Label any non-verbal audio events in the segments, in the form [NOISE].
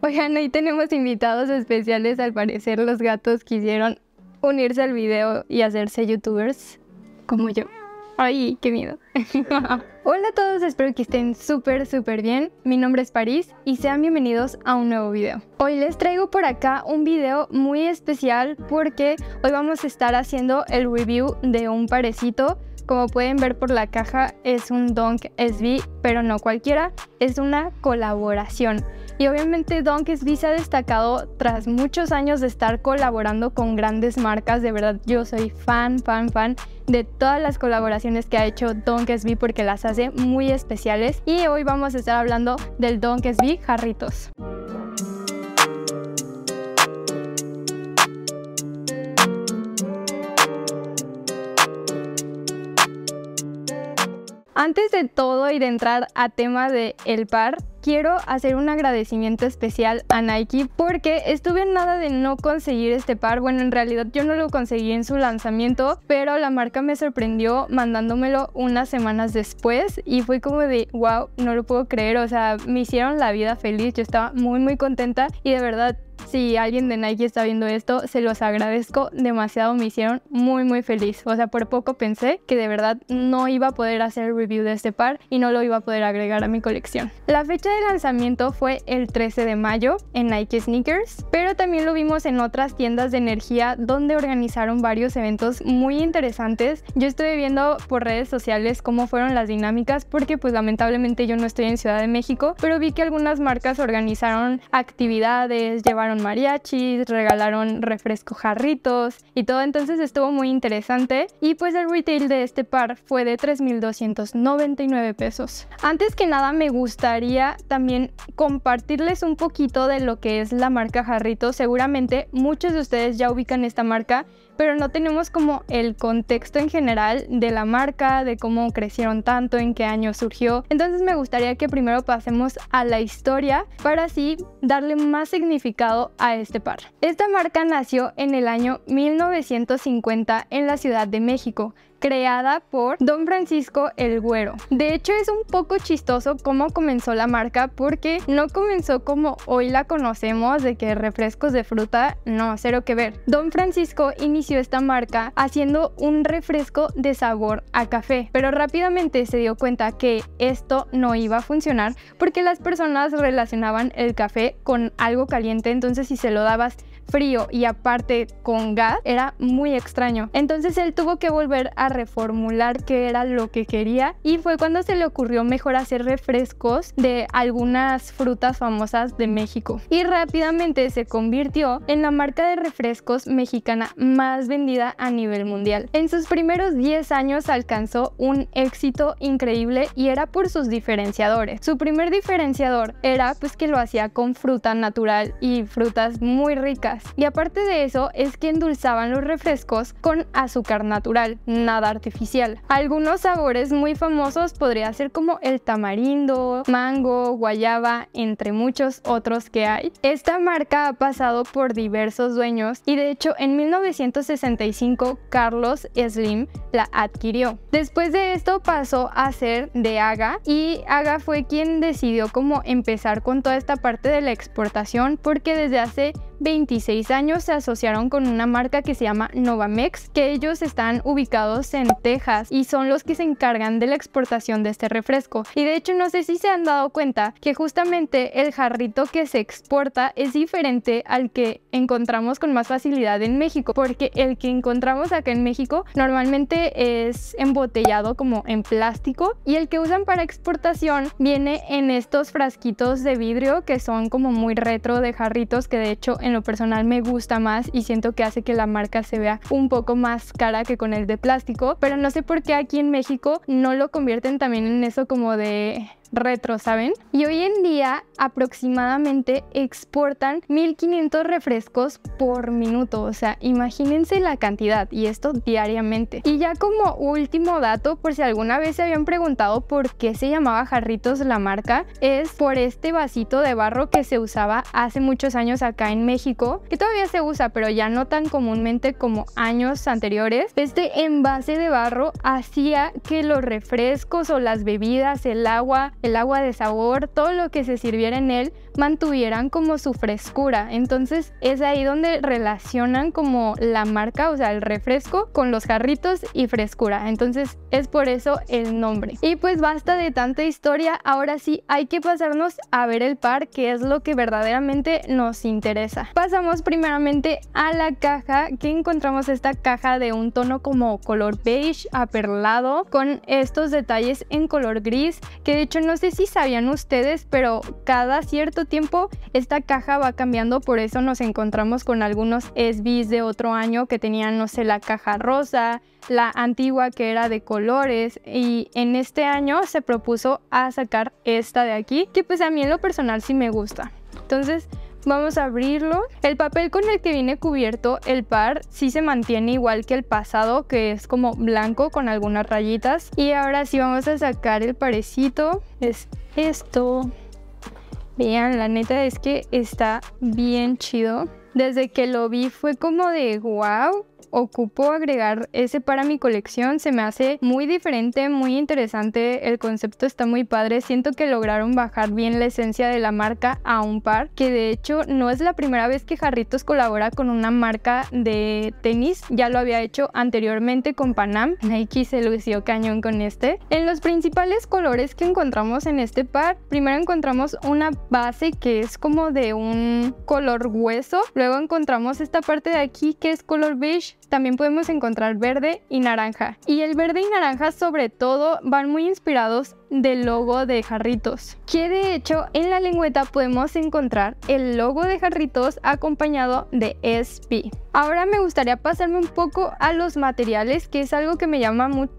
Oigan, hoy tenemos invitados especiales. Al parecer, los gatos quisieron unirse al video y hacerse youtubers como yo. Ay, qué miedo. [LAUGHS] Hola a todos, espero que estén súper, súper bien. Mi nombre es París y sean bienvenidos a un nuevo video. Hoy les traigo por acá un video muy especial porque hoy vamos a estar haciendo el review de un parecito como pueden ver por la caja, es un Donk SB, pero no cualquiera, es una colaboración. Y obviamente Donk SB se ha destacado tras muchos años de estar colaborando con grandes marcas. De verdad, yo soy fan, fan, fan de todas las colaboraciones que ha hecho Donk SB porque las hace muy especiales. Y hoy vamos a estar hablando del Donk SB Jarritos. Antes de todo y de entrar a tema de el par, quiero hacer un agradecimiento especial a Nike porque estuve en nada de no conseguir este par. Bueno, en realidad yo no lo conseguí en su lanzamiento, pero la marca me sorprendió mandándomelo unas semanas después y fue como de, wow, no lo puedo creer. O sea, me hicieron la vida feliz. Yo estaba muy, muy contenta y de verdad si alguien de Nike está viendo esto, se los agradezco demasiado, me hicieron muy muy feliz. O sea, por poco pensé que de verdad no iba a poder hacer review de este par y no lo iba a poder agregar a mi colección. La fecha de lanzamiento fue el 13 de mayo en Nike Sneakers, pero también lo vimos en otras tiendas de energía donde organizaron varios eventos muy interesantes. Yo estuve viendo por redes sociales cómo fueron las dinámicas porque pues lamentablemente yo no estoy en Ciudad de México, pero vi que algunas marcas organizaron actividades, llevaron mariachis, regalaron refresco jarritos y todo, entonces estuvo muy interesante y pues el retail de este par fue de 3.299 pesos. Antes que nada me gustaría también compartirles un poquito de lo que es la marca jarritos, seguramente muchos de ustedes ya ubican esta marca pero no tenemos como el contexto en general de la marca, de cómo crecieron tanto, en qué año surgió. Entonces me gustaría que primero pasemos a la historia para así darle más significado a este par. Esta marca nació en el año 1950 en la Ciudad de México creada por Don Francisco el Güero. De hecho es un poco chistoso cómo comenzó la marca porque no comenzó como hoy la conocemos de que refrescos de fruta, no, cero que ver. Don Francisco inició esta marca haciendo un refresco de sabor a café, pero rápidamente se dio cuenta que esto no iba a funcionar porque las personas relacionaban el café con algo caliente, entonces si se lo dabas frío y aparte con gas, era muy extraño. Entonces él tuvo que volver a reformular qué era lo que quería y fue cuando se le ocurrió mejor hacer refrescos de algunas frutas famosas de México. Y rápidamente se convirtió en la marca de refrescos mexicana más vendida a nivel mundial. En sus primeros 10 años alcanzó un éxito increíble y era por sus diferenciadores. Su primer diferenciador era pues que lo hacía con fruta natural y frutas muy ricas y aparte de eso es que endulzaban los refrescos con azúcar natural, nada artificial. Algunos sabores muy famosos podría ser como el tamarindo, mango, guayaba, entre muchos otros que hay. Esta marca ha pasado por diversos dueños y de hecho en 1965 Carlos Slim la adquirió. Después de esto pasó a ser de Aga y Aga fue quien decidió como empezar con toda esta parte de la exportación porque desde hace 26 años se asociaron con una marca que se llama Novamex, que ellos están ubicados en Texas y son los que se encargan de la exportación de este refresco. Y de hecho no sé si se han dado cuenta que justamente el jarrito que se exporta es diferente al que encontramos con más facilidad en México, porque el que encontramos acá en México normalmente es embotellado como en plástico y el que usan para exportación viene en estos frasquitos de vidrio que son como muy retro de jarritos que de hecho en lo personal me gusta más y siento que hace que la marca se vea un poco más cara que con el de plástico, pero no sé por qué aquí en México no lo convierten también en eso como de retro, ¿saben? Y hoy en día aproximadamente exportan 1500 refrescos por minuto, o sea, imagínense la cantidad y esto diariamente. Y ya como último dato, por si alguna vez se habían preguntado por qué se llamaba Jarritos la marca, es por este vasito de barro que se usaba hace muchos años acá en México, que todavía se usa, pero ya no tan comúnmente como años anteriores. Este envase de barro hacía que los refrescos o las bebidas, el agua, el agua de sabor, todo lo que se sirviera en él, mantuvieran como su frescura. Entonces es ahí donde relacionan como la marca, o sea, el refresco con los jarritos y frescura. Entonces es por eso el nombre. Y pues basta de tanta historia, ahora sí hay que pasarnos a ver el par, que es lo que verdaderamente nos interesa. Pasamos primeramente a la caja, que encontramos esta caja de un tono como color beige aperlado, con estos detalles en color gris, que de hecho no sé si sabían ustedes, pero cada cierto tiempo esta caja va cambiando, por eso nos encontramos con algunos SBs de otro año que tenían, no sé, la caja rosa, la antigua que era de colores y en este año se propuso a sacar esta de aquí, que pues a mí en lo personal sí me gusta. Entonces, Vamos a abrirlo. El papel con el que viene cubierto el par sí se mantiene igual que el pasado, que es como blanco con algunas rayitas. Y ahora sí vamos a sacar el parecito. Es esto. Vean, la neta es que está bien chido. Desde que lo vi fue como de wow. Ocupo agregar ese para mi colección. Se me hace muy diferente, muy interesante. El concepto está muy padre. Siento que lograron bajar bien la esencia de la marca a un par, que de hecho no es la primera vez que Jarritos colabora con una marca de tenis. Ya lo había hecho anteriormente con Panam. Nike se lució cañón con este. En los principales colores que encontramos en este par, primero encontramos una base que es como de un color hueso. Luego encontramos esta parte de aquí que es color beige también podemos encontrar verde y naranja. Y el verde y naranja sobre todo van muy inspirados del logo de Jarritos, que de hecho en la lengüeta podemos encontrar el logo de Jarritos acompañado de SP. Ahora me gustaría pasarme un poco a los materiales, que es algo que me llama mucho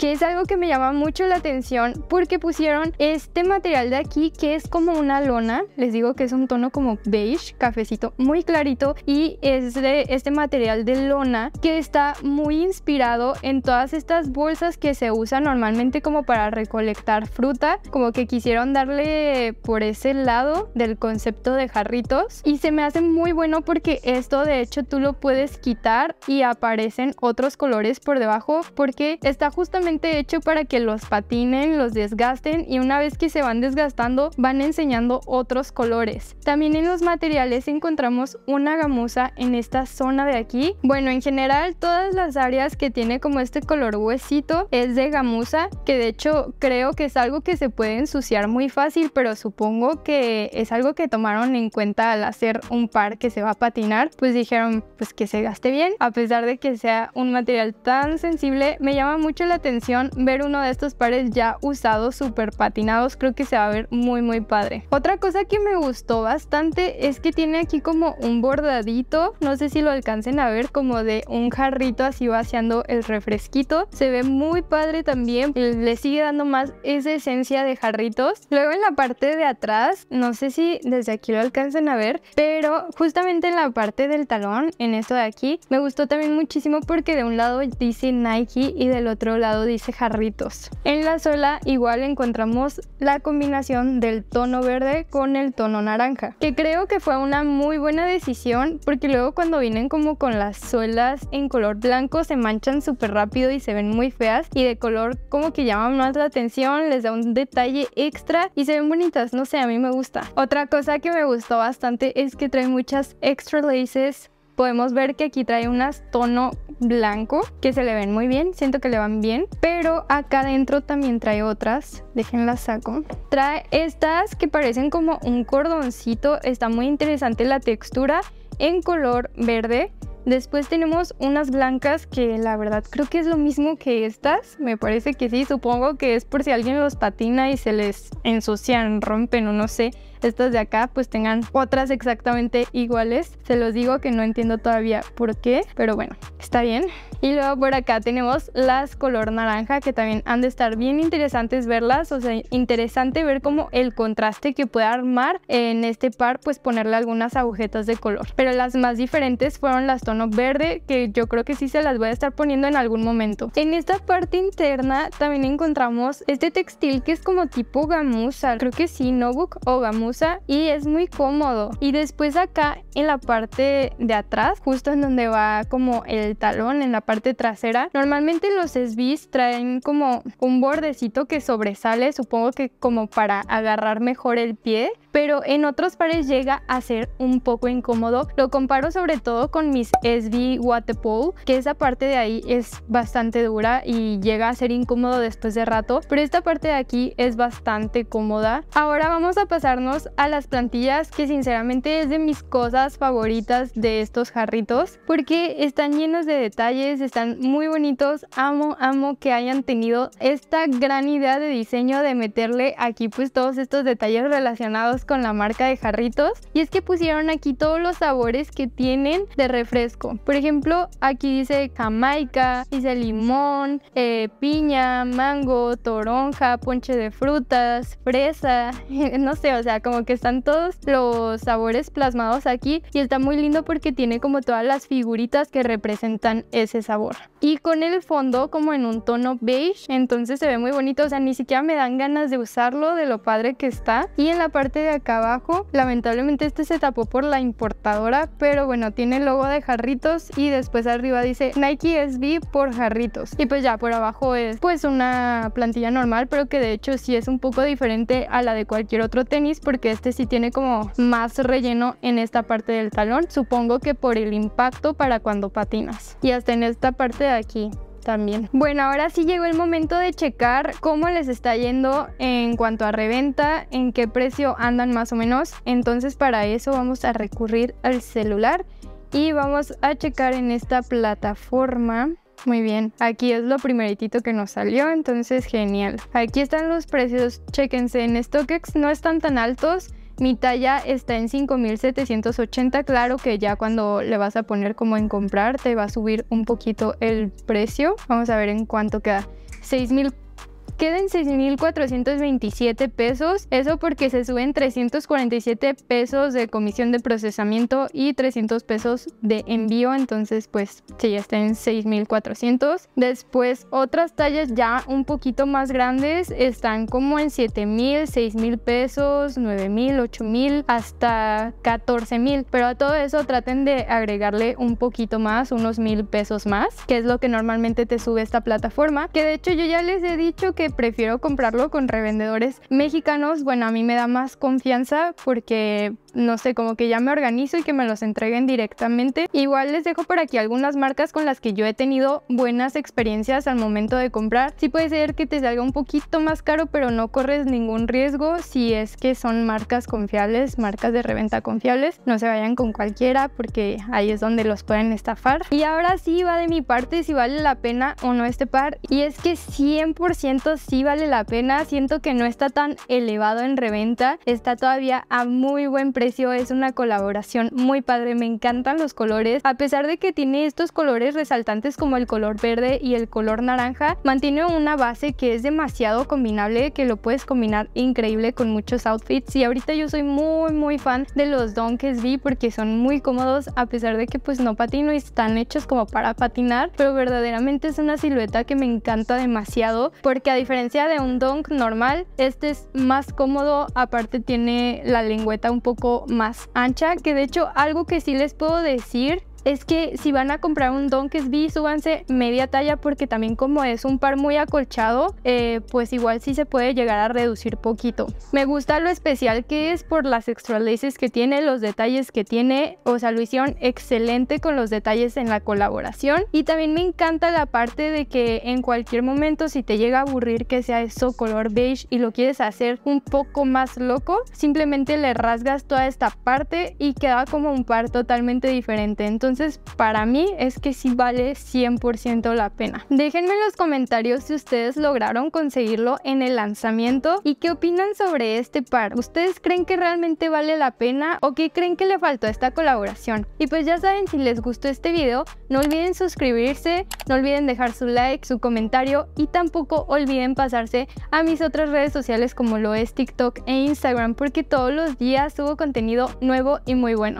que es algo que me llama mucho la atención porque pusieron este material de aquí que es como una lona, les digo que es un tono como beige, cafecito muy clarito y es de este material de lona que está muy inspirado en todas estas bolsas que se usan normalmente como para recolectar fruta, como que quisieron darle por ese lado del concepto de jarritos y se me hace muy bueno porque esto de hecho tú lo puedes quitar y aparecen otros colores por debajo porque está justamente hecho para que los patinen, los desgasten y una vez que se van desgastando van enseñando otros colores. También en los materiales encontramos una gamuza en esta zona de aquí. Bueno, en general todas las áreas que tiene como este color huesito es de gamuza, que de hecho creo que es algo que se puede ensuciar muy fácil, pero supongo que es algo que tomaron en cuenta al hacer un par que se va a patinar, pues dijeron pues que se gaste bien, a pesar de que sea un material tan sensible, me llama mucho la atención ver uno de estos pares ya usados, super patinados, creo que se va a ver muy muy padre. Otra cosa que me gustó bastante es que tiene aquí como un bordadito, no sé si lo alcancen a ver, como de un jarrito así vaciando el refresquito. Se ve muy padre también, le sigue dando más esa esencia de jarritos. Luego en la parte de atrás, no sé si desde aquí lo alcancen a ver, pero justamente en la parte del talón, en esto de aquí, me gustó también muchísimo porque de un lado dice Nike y del otro lado dice jarritos. En la suela igual encontramos la combinación del tono verde con el tono naranja, que creo que fue una muy buena decisión porque luego cuando vienen como con las suelas en color blanco se manchan súper rápido y se ven muy feas y de color como que llaman más la atención, les da un detalle extra y se ven bonitas, no sé, a mí me gusta. Otra cosa que me gustó bastante es que trae muchas extra laces podemos ver que aquí trae unas tono blanco que se le ven muy bien, siento que le van bien, pero acá adentro también trae otras, déjenlas saco. Trae estas que parecen como un cordoncito, está muy interesante la textura en color verde. Después tenemos unas blancas que la verdad creo que es lo mismo que estas, me parece que sí, supongo que es por si alguien los patina y se les ensucian, rompen o no sé estas de acá pues tengan otras exactamente iguales. Se los digo que no entiendo todavía por qué, pero bueno, está bien. Y luego por acá tenemos las color naranja que también han de estar bien interesantes verlas, o sea, interesante ver como el contraste que puede armar en este par, pues ponerle algunas agujetas de color. Pero las más diferentes fueron las tono verde, que yo creo que sí se las voy a estar poniendo en algún momento. En esta parte interna también encontramos este textil que es como tipo gamuza, creo que sí, notebook o gamuza y es muy cómodo. Y después acá en la parte de atrás, justo en donde va como el talón, en la parte trasera, normalmente los SBs traen como un bordecito que sobresale, supongo que como para agarrar mejor el pie, pero en otros pares llega a ser un poco incómodo. Lo comparo sobre todo con mis SB Waterpole, que esa parte de ahí es bastante dura y llega a ser incómodo después de rato, pero esta parte de aquí es bastante cómoda. Ahora vamos a pasarnos a las plantillas, que sinceramente es de mis cosas favoritas de estos jarritos, porque están llenos de detalles, están muy bonitos. Amo, amo que hayan tenido esta gran idea de diseño de meterle aquí pues todos estos detalles relacionados con la marca de jarritos. Y es que pusieron aquí todos los sabores que tienen de refresco. Por ejemplo, aquí dice Jamaica, dice limón, eh, piña, mango, toronja, ponche de frutas, fresa, [LAUGHS] no sé, o sea, como que están todos los sabores plasmados aquí y está muy lindo porque tiene como todas las figuritas que representan ese sabor. Y con el fondo como en un tono beige, entonces se ve muy bonito, o sea, ni siquiera me dan ganas de usarlo, de lo padre que está. Y en la parte de acá abajo, lamentablemente este se tapó por la importadora, pero bueno, tiene el logo de jarritos y después arriba dice Nike SB por jarritos. Y pues ya por abajo es pues una plantilla normal, pero que de hecho sí es un poco diferente a la de cualquier otro tenis porque que este sí tiene como más relleno en esta parte del talón. Supongo que por el impacto para cuando patinas. Y hasta en esta parte de aquí también. Bueno, ahora sí llegó el momento de checar cómo les está yendo en cuanto a reventa, en qué precio andan más o menos. Entonces para eso vamos a recurrir al celular y vamos a checar en esta plataforma muy bien, aquí es lo primeritito que nos salió, entonces genial. Aquí están los precios, chéquense, en StockX no están tan altos, mi talla está en 5.780, claro que ya cuando le vas a poner como en comprar te va a subir un poquito el precio. Vamos a ver en cuánto queda. 6.000 Queden 6.427 pesos, eso porque se suben 347 pesos de comisión de procesamiento y 300 pesos de envío, entonces pues sí, ya está en 6.400. Después otras tallas ya un poquito más grandes están como en 7.000, 6.000 pesos, 9.000, 8.000, hasta 14.000, pero a todo eso traten de agregarle un poquito más, unos $1,000 pesos más, que es lo que normalmente te sube esta plataforma, que de hecho yo ya les he dicho que prefiero comprarlo con revendedores mexicanos. Bueno, a mí me da más confianza porque no sé, como que ya me organizo y que me los entreguen directamente. Igual les dejo por aquí algunas marcas con las que yo he tenido buenas experiencias al momento de comprar. Sí puede ser que te salga un poquito más caro, pero no corres ningún riesgo si es que son marcas confiables, marcas de reventa confiables. No se vayan con cualquiera porque ahí es donde los pueden estafar. Y ahora sí va de mi parte si vale la pena o no este par. Y es que 100% sí vale la pena. Siento que no está tan elevado en reventa. Está todavía a muy buen precio es una colaboración muy padre, me encantan los colores. A pesar de que tiene estos colores resaltantes como el color verde y el color naranja, mantiene una base que es demasiado combinable, que lo puedes combinar increíble con muchos outfits. Y ahorita yo soy muy muy fan de los Donkeys vi porque son muy cómodos a pesar de que pues no patino y están hechos como para patinar, pero verdaderamente es una silueta que me encanta demasiado porque a diferencia de un Donk normal, este es más cómodo, aparte tiene la lengüeta un poco más ancha, que de hecho algo que sí les puedo decir es que si van a comprar un Donkey's B, súbanse media talla porque también como es un par muy acolchado, eh, pues igual sí se puede llegar a reducir poquito. Me gusta lo especial que es por las extra laces que tiene, los detalles que tiene, o sea, lo hicieron excelente con los detalles en la colaboración. Y también me encanta la parte de que en cualquier momento si te llega a aburrir que sea eso color beige y lo quieres hacer un poco más loco, simplemente le rasgas toda esta parte y queda como un par totalmente diferente. Entonces entonces, para mí es que sí vale 100% la pena. Déjenme en los comentarios si ustedes lograron conseguirlo en el lanzamiento y qué opinan sobre este par. ¿Ustedes creen que realmente vale la pena o qué creen que le faltó a esta colaboración? Y pues ya saben, si les gustó este video, no olviden suscribirse, no olviden dejar su like, su comentario y tampoco olviden pasarse a mis otras redes sociales como lo es TikTok e Instagram porque todos los días subo contenido nuevo y muy bueno.